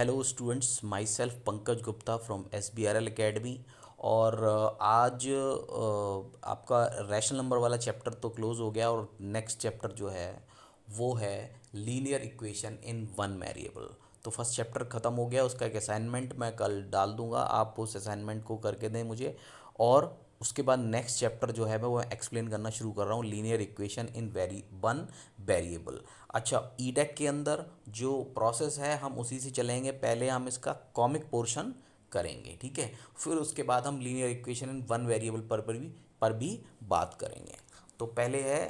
hello students myself Pankaj Gupta from S B R L academy और आज आपका rational number वाला चैप्टर तो क्लोज़ हो गया और नेक्स्ट चैप्टर जो है वो है linear equation in one variable तो फर्स्ट चैप्टर ख़त्म हो गया उसका एक असाइनमेंट मैं कल डाल दूंगा आप उस असाइनमेंट को करके दें मुझे और उसके बाद नेक्स्ट चैप्टर जो है मैं वो एक्सप्लेन करना शुरू कर रहा हूँ linear equation in very one variable अच्छा ई डेक के अंदर जो प्रोसेस है हम उसी से चलेंगे पहले हम इसका कॉमिक पोर्शन करेंगे ठीक है फिर उसके बाद हम linear equation in one variable पर भी पर भी बात करेंगे तो पहले है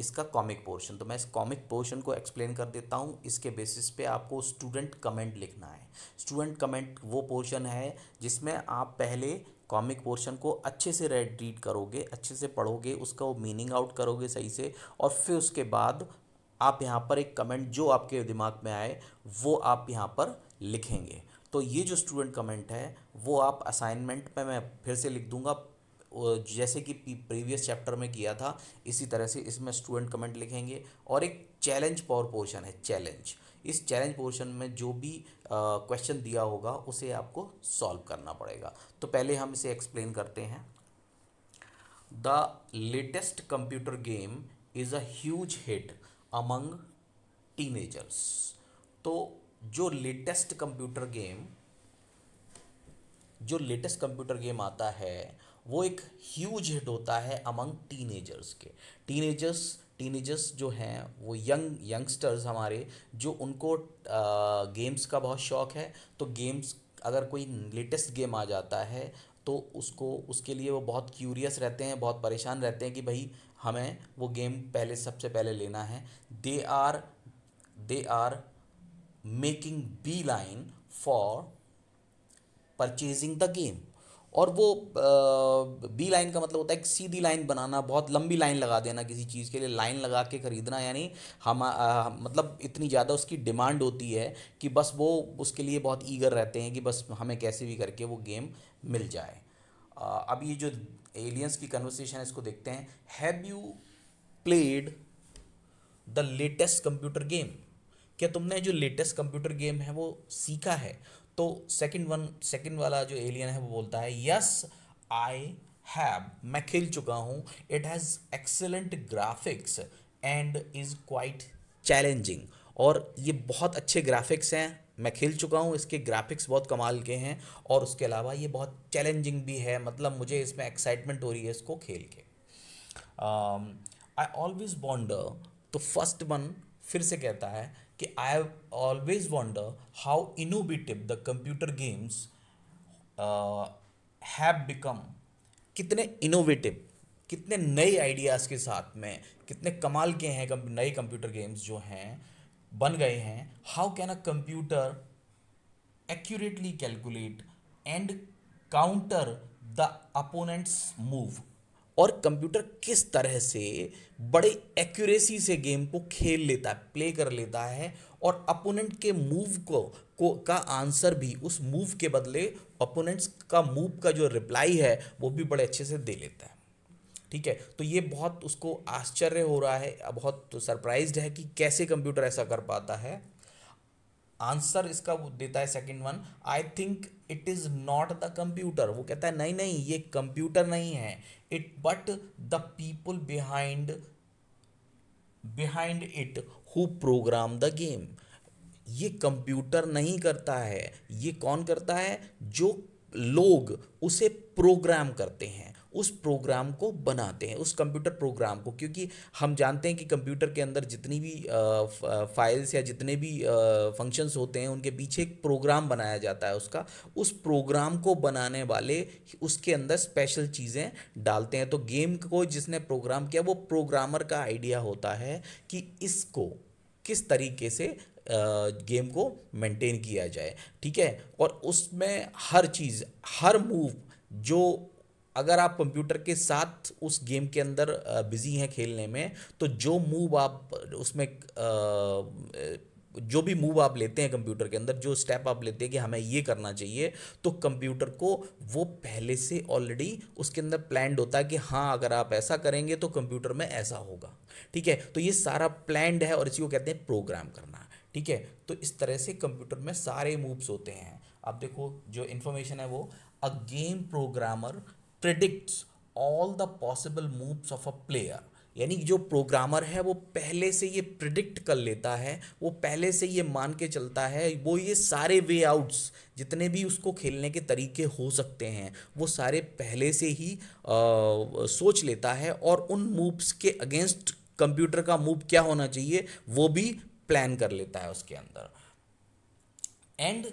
इसका कॉमिक पोर्शन तो मैं इस कॉमिक पोर्शन को एक्सप्लेन कर देता हूँ इसके बेसिस पे आपको स्टूडेंट कमेंट लिखना है स्टूडेंट कमेंट वो पोर्शन है जिसमें आप पहले कॉमिक पोर्शन को अच्छे से रेड रीड करोगे अच्छे से पढ़ोगे उसका वो मीनिंग आउट करोगे सही से और फिर उसके बाद आप यहाँ पर एक कमेंट जो आपके दिमाग में आए वो आप यहाँ पर लिखेंगे तो ये जो स्टूडेंट कमेंट है वो आप असाइनमेंट पे मैं फिर से लिख दूंगा जैसे कि प्रीवियस चैप्टर में किया था इसी तरह से इसमें स्टूडेंट कमेंट लिखेंगे और एक चैलेंज पावर पोर्शन है चैलेंज इस चैलेंज पोर्शन में जो भी क्वेश्चन दिया होगा उसे आपको सॉल्व करना पड़ेगा तो पहले हम इसे एक्सप्लेन करते हैं the latest computer game is a huge hit among teenagers तो जो लेटेस्ट कंप्यूटर गेम जो लेटेस्ट कंप्यूटर गेम आता है वो एक ह्यूज हिट होता है अमंग टीनेजर्स के टीनेजर्स टीनेजर्स जो हैं वो यंग यंगस्टर्स हमारे जो उनको गेम्स का बहुत शौक है तो गेम्स अगर कोई लेटेस्ट गेम आ जाता है तो उसको उसके लिए वो बहुत क्यूरियस रहते हैं बहुत परेशान रहते हैं कि भाई हमें वो गेम पहले सबसे पहले लेना है they are they are making beeline for purchasing the game और वो बी लाइन का मतलब होता है कि सीधी लाइन बनाना बहुत लंबी लाइन लगा देना किसी चीज़ के लिए लाइन लगा के ख़रीदना यानी हम आ, मतलब इतनी ज़्यादा उसकी डिमांड होती है कि बस वो उसके लिए बहुत ईगर रहते हैं कि बस हमें कैसे भी करके वो गेम मिल जाए आ, अब ये जो एलियंस की कन्वर्सेशन है इसको देखते हैं have you played the latest computer game क्या तुमने जो लेटेस्ट कंप्यूटर गेम है वो सीखा है तो सेकंड वन सेकंड वाला जो एलियन है वो बोलता है यस आई हैव मैं खेल चुका हूँ it has excellent graphics and is quite challenging और ये बहुत अच्छे ग्राफिक्स हैं मैं खेल चुका हूँ इसके ग्राफिक्स बहुत कमाल के हैं और उसके अलावा ये बहुत चैलेंजिंग भी है मतलब मुझे इसमें एक्साइटमेंट हो रही है इसको खेल के आई ऑलवेज बॉन्डर तो फर्स्ट वन फिर से कहता है कि I have always wonder how innovative the computer games have become कितने इनोवेटिव कितने नए आइडियाज़ के साथ में कितने कमाल के हैं कम, नए कंप्यूटर गेम्स जो हैं बन गए हैं how can a computer accurately calculate and counter the opponents move और कंप्यूटर किस तरह से बड़े एक्यूरेसी से गेम को खेल लेता है प्ले कर लेता है और अपोनेंट के मूव को, को का आंसर भी उस मूव के बदले अपोनेंट्स का मूव का जो रिप्लाई है वो भी बड़े अच्छे से दे लेता है ठीक है तो ये बहुत उसको आश्चर्य हो रहा है बहुत सरप्राइज्ड है कि कैसे कंप्यूटर ऐसा कर पाता है आंसर इसका देता है second one I think it is not the computer वो कहता है नहीं नहीं ये कंप्यूटर नहीं है it but the people behind behind it who program the game ये कंप्यूटर नहीं करता है ये कौन करता है जो लोग उसे प्रोग्राम करते हैं उस प्रोग्राम को बनाते हैं उस कंप्यूटर प्रोग्राम को क्योंकि हम जानते हैं कि कंप्यूटर के अंदर जितनी भी फाइल्स या जितने भी फंक्शंस होते हैं उनके पीछे एक प्रोग्राम बनाया जाता है उसका उस प्रोग्राम को बनाने वाले उसके अंदर स्पेशल चीज़ें डालते हैं तो गेम को जिसने प्रोग्राम किया वो प्रोग्रामर का आइडिया होता है कि इसको किस तरीके से गेम को मेंटेन किया जाए ठीक है और उसमें हर चीज़ हर मूव जो अगर आप कंप्यूटर के साथ उस गेम के अंदर बिजी हैं खेलने में तो जो मूव आप उसमें जो भी मूव आप लेते हैं कंप्यूटर के अंदर जो स्टेप आप लेते हैं कि हमें ये करना चाहिए तो कंप्यूटर को वो पहले से ऑलरेडी उसके अंदर प्लैंड होता है कि हाँ अगर आप ऐसा करेंगे तो कंप्यूटर में ऐसा होगा ठीक है तो ये सारा प्लैंड है और इसी को कहते हैं प्रोग्राम करना ठीक है तो इस तरह से कंप्यूटर में सारे मूव्स होते हैं आप देखो जो इन्फॉर्मेशन है वो a game programmer predicts all the possible moves of a player यानी जो प्रोग्रामर है वो पहले से ये प्रिडिक्ट कर लेता है वो पहले से ये मान के चलता है वो ये सारे वे आउट्स जितने भी उसको खेलने के तरीके हो सकते हैं वो सारे पहले से ही आ, सोच लेता है और उन मूव्स के अगेंस्ट कंप्यूटर का मूव क्या होना चाहिए वो भी प्लान कर लेता है उसके अंदर and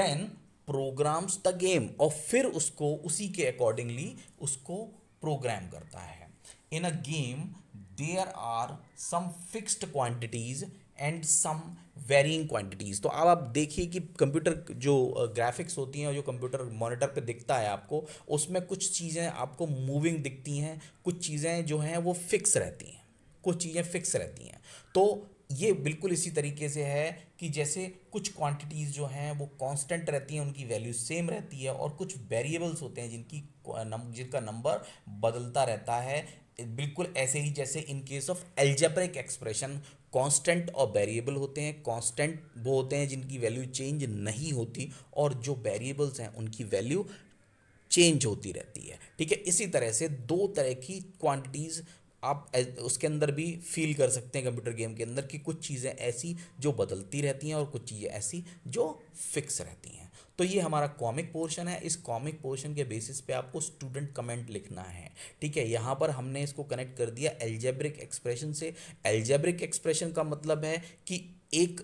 then programs the game और फिर उसको उसी के अकॉर्डिंगली उसको प्रोग्राम करता है in a game there are some fixed quantities and some varying quantities तो अब आप देखिए कि कंप्यूटर जो ग्राफिक्स होती हैं और जो कंप्यूटर मॉनिटर पे दिखता है आपको उसमें कुछ चीज़ें आपको मूविंग दिखती हैं कुछ चीज़ें जो हैं वो फिक्स रहती हैं कुछ चीज़ें फिक्स रहती हैं तो ये बिल्कुल इसी तरीके से है कि जैसे कुछ क्वांटिटीज़ जो हैं वो कांस्टेंट रहती हैं उनकी वैल्यू सेम रहती है और कुछ वेरिएबल्स होते हैं जिनकी नम, जिनका नंबर बदलता रहता है बिल्कुल ऐसे ही जैसे in case of algebraic expression constant और वेरिएबल होते हैं कांस्टेंट वो होते हैं जिनकी वैल्यू चेंज नहीं होती और जो वेरिएबल्स हैं उनकी वैल्यू चेंज होती रहती है ठीक है इसी तरह से दो तरह की क्वांटिटीज़ आप उसके अंदर भी फील कर सकते हैं कंप्यूटर गेम के अंदर कि कुछ चीज़ें ऐसी जो बदलती रहती हैं और कुछ चीज़ें ऐसी जो फिक्स रहती हैं तो ये हमारा कॉमिक पोर्शन है इस कॉमिक पोर्शन के बेसिस पे आपको स्टूडेंट कमेंट लिखना है ठीक है यहाँ पर हमने इसको कनेक्ट कर दिया एल्जेब्रिक एक्सप्रेशन से एल्जेब्रिक एक्सप्रेशन का मतलब है कि एक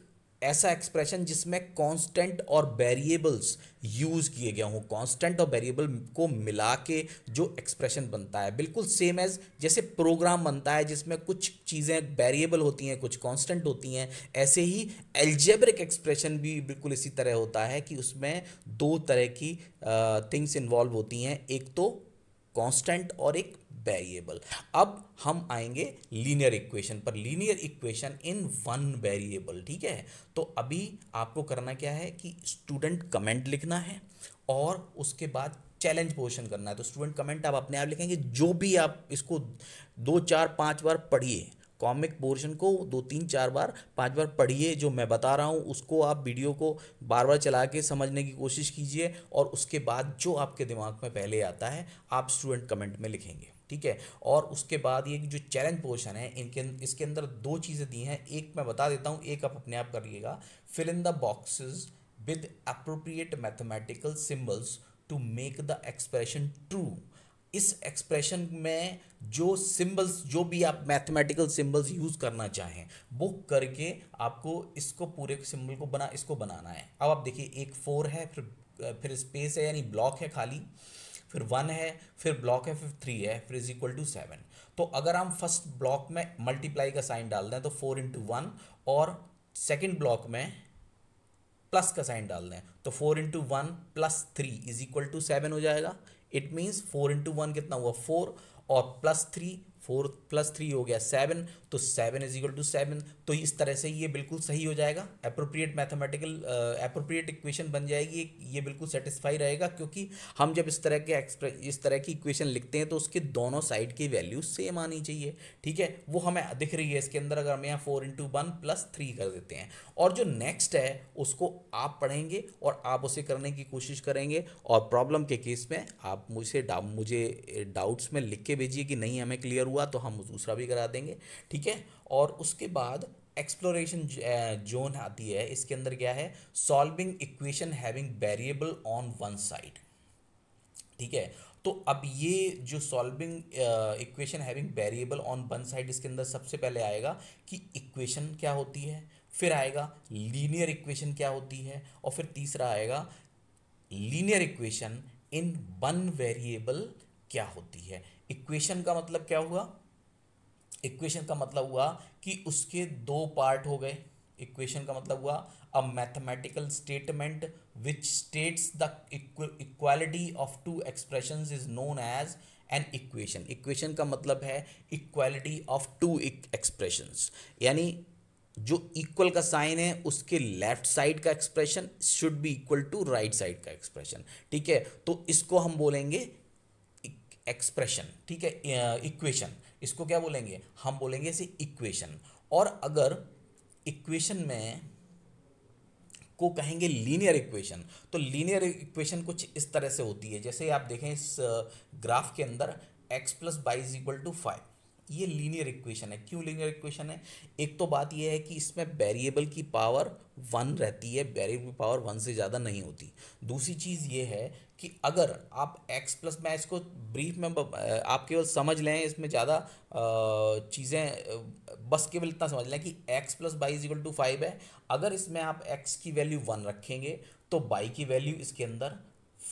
ऐसा एक्सप्रेशन जिसमें कांस्टेंट और वेरिएबल्स यूज़ किए गए हों कांस्टेंट और वेरिएबल को मिला के जो एक्सप्रेशन बनता है बिल्कुल सेम एज जैसे प्रोग्राम बनता है जिसमें कुछ चीज़ें वेरिएबल होती हैं कुछ कांस्टेंट होती हैं ऐसे ही एल्जेब्रिक एक्सप्रेशन भी बिल्कुल इसी तरह होता है कि उसमें दो तरह की थिंग्स uh, इन्वॉल्व होती हैं एक तो कांस्टेंट और एक वेरिएबल अब हम आएंगे लीनियर इक्वेशन पर linear equation in one variable ठीक है तो अभी आपको करना क्या है कि स्टूडेंट कमेंट लिखना है और उसके बाद चैलेंज पोर्शन करना है तो स्टूडेंट कमेंट आप अपने आप लिखेंगे जो भी आप इसको दो चार पाँच बार पढ़िए कॉमिक पोर्शन को दो तीन चार बार पांच बार पढ़िए जो मैं बता रहा हूँ उसको आप वीडियो को बार बार चला के समझने की कोशिश कीजिए और उसके बाद जो आपके दिमाग में पहले आता है आप स्टूडेंट कमेंट में लिखेंगे ठीक है और उसके बाद ये जो चैलेंज पोर्शन है इनके अं-, इसके अंदर दो चीज़ें दी हैं एक मैं बता देता हूँ एक आप अपने आप करिएगा fill in the boxes with appropriate mathematical symbols to make the expression true इस एक्सप्रेशन में जो सिंबल्स जो भी आप मैथमेटिकल सिंबल्स यूज़ करना चाहें वो करके आपको इसको पूरे सिंबल को बना इसको बनाना है अब आप देखिए एक फोर है फिर फिर स्पेस है यानी ब्लॉक है खाली फिर वन है फिर ब्लॉक है फिर थ्री है फिर इज इक्वल टू सेवन तो अगर हम फर्स्ट ब्लॉक में मल्टीप्लाई का साइन डाल दें तो फोर इंटू वन और सेकेंड ब्लॉक में प्लस का साइन डाल दें तो four into one plus three is equal to seven हो जाएगा it means four into one कितना हुआ फोर और plus three four plus three हो गया सेवन तो seven is equal to seven तो इस तरह से ये बिल्कुल सही हो जाएगा अप्रोप्रिएट मैथमेटिकल अप्रोप्रिएट इक्वेशन बन जाएगी ये बिल्कुल सेटिस्फाई रहेगा क्योंकि हम जब इस तरह के एक्सप्रेस इस तरह की इक्वेशन लिखते हैं तो उसके दोनों साइड की वैल्यू सेम आनी चाहिए ठीक है वो हमें दिख रही है इसके अंदर अगर हम यहाँ four into one plus three कर देते हैं और जो नेक्स्ट है उसको आप पढ़ेंगे और आप उसे करने की कोशिश करेंगे और प्रॉब्लम के केस में आप मुझे मुझे डाउट्स में लिख के भेजिए कि नहीं हमें क्लियर हुआ तो हम दूसरा भी करा देंगे ठीक है और उसके बाद एक्सप्लोरेशन जोन आती है इसके अंदर क्या है solving equation having variable on one side ठीक है तो अब ये जो solving equation having variable on one side इसके अंदर सबसे पहले आएगा कि इक्वेशन क्या होती है फिर आएगा लीनियर इक्वेशन क्या होती है और फिर तीसरा आएगा linear equation in one variable क्या होती है इक्वेशन का मतलब क्या हुआ इक्वेशन का मतलब हुआ कि उसके दो पार्ट हो गए इक्वेशन का मतलब हुआ a mathematical statement which states the equality of two expression is known as an equation equation का मतलब है इक्वालिटी ऑफ टू एक्सप्रेशन यानी जो इक्वल का साइन है उसके लेफ्ट साइड का expression should be equal to right side का एक्सप्रेशन ठीक है तो इसको हम बोलेंगे एक्सप्रेशन ठीक है इक्वेशन इसको क्या बोलेंगे हम बोलेंगे इसे इक्वेशन और अगर इक्वेशन में को कहेंगे लीनियर इक्वेशन तो लीनियर इक्वेशन कुछ इस तरह से होती है जैसे आप देखें इस ग्राफ uh, के अंदर x plus y is equal to five ये लीनियर इक्वेशन है क्यों लीनियर इक्वेशन है एक तो बात यह है कि इसमें वेरिएबल की पावर वन रहती है वेरिएबल की पावर वन से ज़्यादा नहीं होती दूसरी चीज़ ये है कि अगर आप x प्लस मैं इसको ब्रीफ में आप केवल समझ लें इसमें ज़्यादा चीज़ें बस केवल इतना समझ लें कि x plus y is equal to five है अगर इसमें आप x की वैल्यू वन रखेंगे तो बाई की वैल्यू इसके अंदर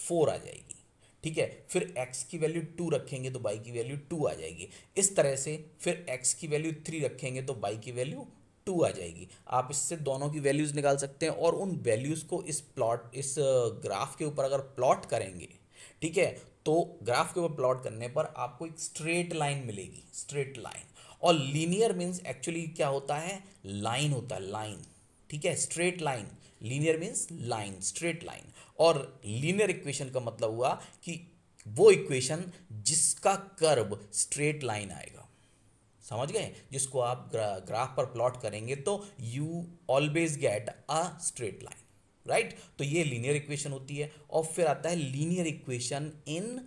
फोर आ जाएगी ठीक है फिर एक्स की वैल्यू टू रखेंगे तो बाई की वैल्यू टू आ जाएगी इस तरह से फिर एक्स की वैल्यू थ्री रखेंगे तो बाई की वैल्यू टू आ जाएगी आप इससे दोनों की वैल्यूज़ निकाल सकते हैं और उन वैल्यूज़ को इस प्लॉट इस ग्राफ के ऊपर अगर प्लॉट करेंगे ठीक है तो ग्राफ के ऊपर प्लॉट करने पर आपको एक स्ट्रेट लाइन मिलेगी स्ट्रेट लाइन और लीनियर मीन्स एक्चुअली क्या होता है लाइन होता है लाइन ठीक है straight line linear means line straight line और लीनियर इक्वेशन का मतलब हुआ कि वो इक्वेशन जिसका कर्व स्ट्रेट लाइन आएगा समझ गए जिसको आप ग्रा, ग्राफ पर प्लॉट करेंगे तो you always get a straight line right तो ये लीनियर इक्वेशन होती है और फिर आता है linear equation in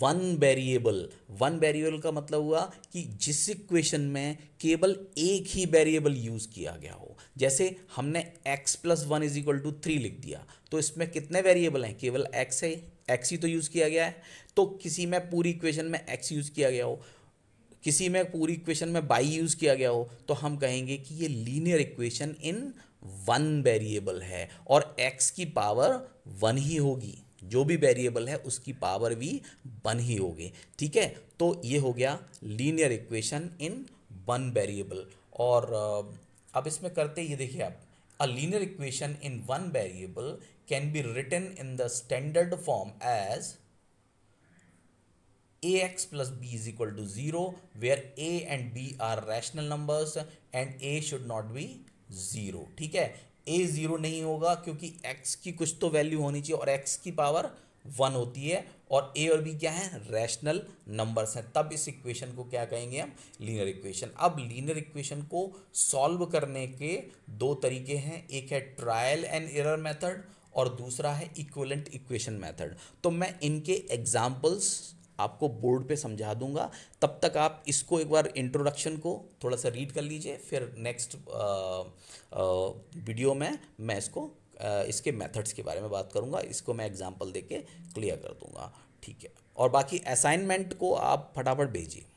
one variable one variable का मतलब हुआ कि जिस इक्वेशन में केवल एक ही वेरिएबल यूज़ किया गया हो जैसे हमने x plus one is equal to three लिख दिया तो इसमें कितने वेरिएबल हैं केवल x है x ही तो यूज़ किया गया है तो किसी में पूरी इक्वेशन में x यूज़ किया गया हो किसी में पूरी इक्वेशन में बाई यूज़ किया गया हो तो हम कहेंगे कि ये linear equation in one variable है और एक्स की पावर वन ही होगी जो भी वेरिएबल है उसकी पावर भी वन ही होगी ठीक है तो ये हो गया linear equation in one variable और अब इसमें करते ये देखिए आप a linear equation in one variable can be written in the standard form as a x plus b is equal to zero where a and b are rational numbers and a should not be zero ठीक है ए zero नहीं होगा क्योंकि x की कुछ तो value होनी चाहिए और एक्स की पावर वन होती है और ए और बी क्या है रैशनल नंबर्स हैं तब इस इक्वेशन को क्या कहेंगे हम लीनर इक्वेशन अब लीनर इक्वेशन को सॉल्व करने के दो तरीके हैं एक है ट्रायल एंड एरर मेथड और दूसरा है इक्वलेंट इक्वेशन मेथड तो मैं इनके एग्जाम्पल्स आपको बोर्ड पे समझा दूंगा तब तक आप इसको एक बार इंट्रोडक्शन को थोड़ा सा रीड कर लीजिए फिर नेक्स्ट वीडियो में मैं इसको आ, इसके मेथड्स के बारे में बात करूंगा इसको मैं एग्जांपल देके क्लियर कर दूंगा ठीक है और बाकी असाइनमेंट को आप फटाफट भेजिए